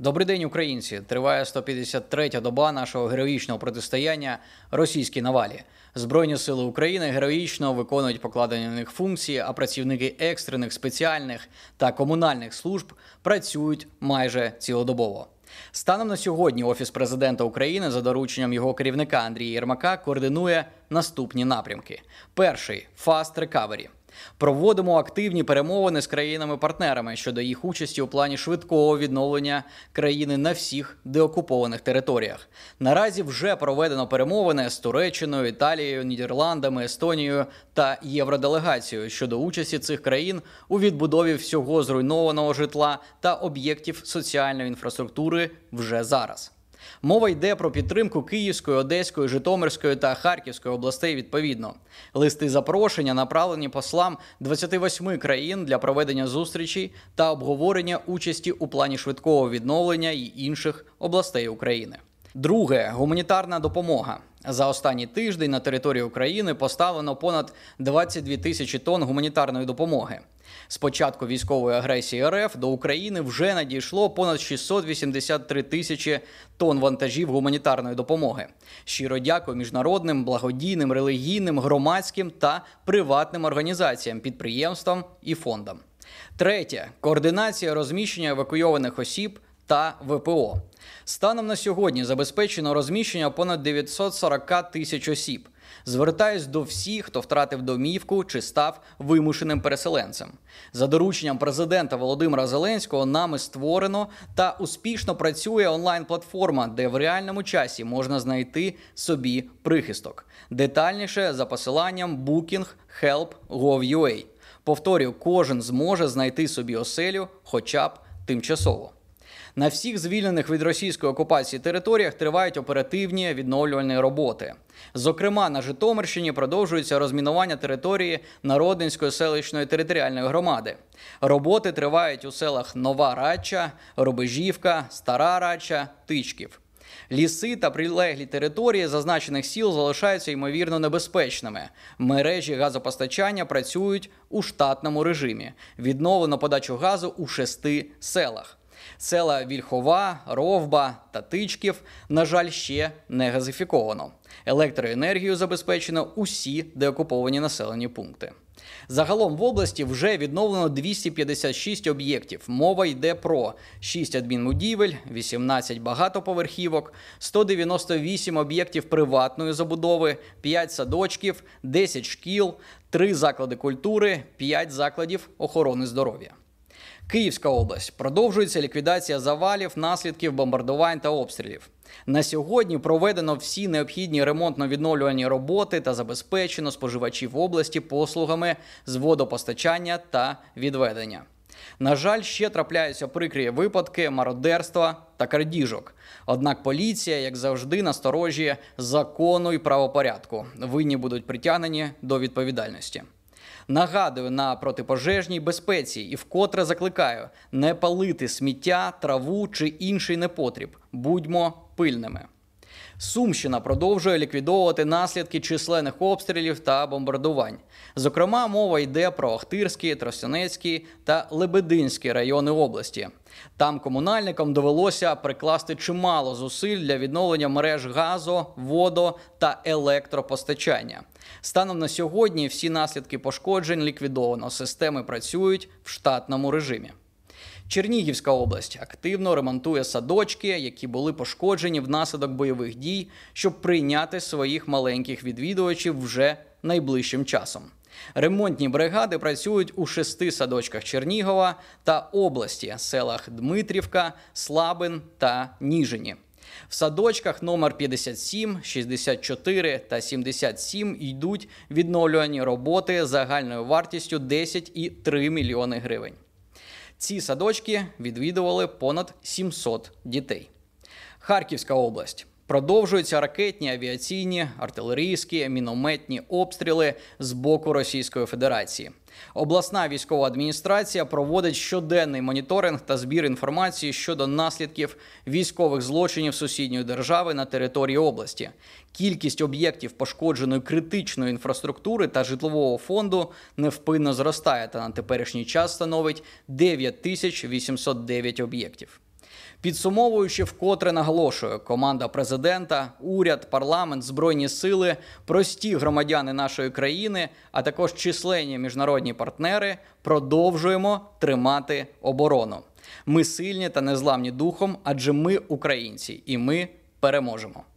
Добрий день, українці. Триває 153-та доба нашого героїчного протистояння російській навалі. Збройні сили України героїчно виконують покладені на них функції, а працівники екстрених, спеціальних та комунальних служб працюють майже цілодобово. Станом на сьогодні офіс президента України за дорученням його керівника Андрія Єрмака координує наступні напрямки: перший фаст рекавері. Проводимо активні перемовини з країнами-партнерами щодо їх участі у плані швидкого відновлення країни на всіх деокупованих територіях. Наразі вже проведено перемовини з Туреччиною, Італією, Нідерландами, Естонією та євроделегацією щодо участі цих країн у відбудові всього зруйнованого житла та об'єктів соціальної інфраструктури вже зараз. Мова йде про підтримку Київської, Одеської, Житомирської та Харківської областей. Відповідно, листи запрошення направлені послам 28 країн для проведення зустрічі та обговорення участі у плані швидкого відновлення і інших областей України. Друге гуманітарна допомога. За останній тиждень на території України поставлено понад 22 тисячі тонн гуманітарної допомоги. З початку військової агресії РФ до України вже надійшло понад 683 тисячі тонн вантажів гуманітарної допомоги. Щиро дякую міжнародним, благодійним, релігійним, громадським та приватним організаціям, підприємствам і фондам. Третє координація розміщення евакуйованих осіб та ВПО. Станом на сьогодні забезпечено розміщення понад 940 тисяч осіб. Звертаюсь до всіх, хто втратив домівку чи став вимушеним переселенцем. За дорученням президента Володимира Зеленського нами створено та успішно працює онлайн-платформа, де в реальному часі можна знайти собі прихисток. Детальніше за посиланням booking.help.gov.ua. Повторюю, кожен зможе знайти собі оселю, хоча б тимчасово. На всіх звільнених від російської окупації територіях тривають оперативні відновлювальні роботи. Зокрема, на Житомирщині продовжується розмінування території Народинської селищної територіальної громади. Роботи тривають у селах Нова Рача, Рубежівка, Стара Рача, Тичків. Ліси та прилеглі території зазначених сіл залишаються ймовірно небезпечними. Мережі газопостачання працюють у штатному режимі. Відновлено подачу газу у шести селах. Села Вільхова, Ровба та Тичків, на жаль, ще не газифіковано. Електроенергію забезпечено усі деокуповані населені пункти. Загалом в області вже відновлено 256 об'єктів. Мова йде про 6 адмінбудівель, 18 багатоповерхівок, 198 об'єктів приватної забудови, 5 садочків, 10 шкіл, 3 заклади культури, 5 закладів охорони здоров'я. Київська область продовжується ліквідація завалів, наслідків бомбардувань та обстрілів. На сьогодні проведено всі необхідні ремонтно відновлювальні роботи та забезпечено споживачів області послугами з водопостачання та відведення. На жаль, ще трапляються прикрі випадки, мародерства та крадіжок. Однак поліція, як завжди, насторожує закону і правопорядку. Винні будуть притягнені до відповідальності. Нагадую на протипожежній безпеці і вкотре закликаю не палити сміття, траву чи інший непотріб. Будьмо пильними. Сумщина продовжує ліквідовувати наслідки численних обстрілів та бомбардувань. Зокрема, мова йде про Охтирський, Тростянецький та Лебединський райони області. Там комунальникам довелося прикласти чимало зусиль для відновлення мереж газо, водо та електропостачання. Станом на сьогодні всі наслідки пошкоджень ліквідовано. Системи працюють в штатному режимі. Чернігівська область активно ремонтує садочки, які були пошкоджені внаслідок бойових дій, щоб прийняти своїх маленьких відвідувачів вже найближчим часом. Ремонтні бригади працюють у шести садочках Чернігова та області, селах Дмитрівка, Слабин та Ніжині. В садочках номер 57, 64 та 77 йдуть відновлювані роботи загальною вартістю 10,3 мільйони гривень. Ці садочки відвідували понад 700 дітей. Харківська область. Продовжуються ракетні, авіаційні, артилерійські, мінометні обстріли з боку Російської Федерації. Обласна військова адміністрація проводить щоденний моніторинг та збір інформації щодо наслідків військових злочинів сусідньої держави на території області. Кількість об'єктів пошкодженої критичної інфраструктури та житлового фонду невпинно зростає та на теперішній час становить 9809 об'єктів. Підсумовуючи, вкотре наголошую, команда президента, уряд, парламент, збройні сили, прості громадяни нашої країни, а також численні міжнародні партнери продовжуємо тримати оборону. Ми сильні та незламні духом, адже ми українці, і ми переможемо.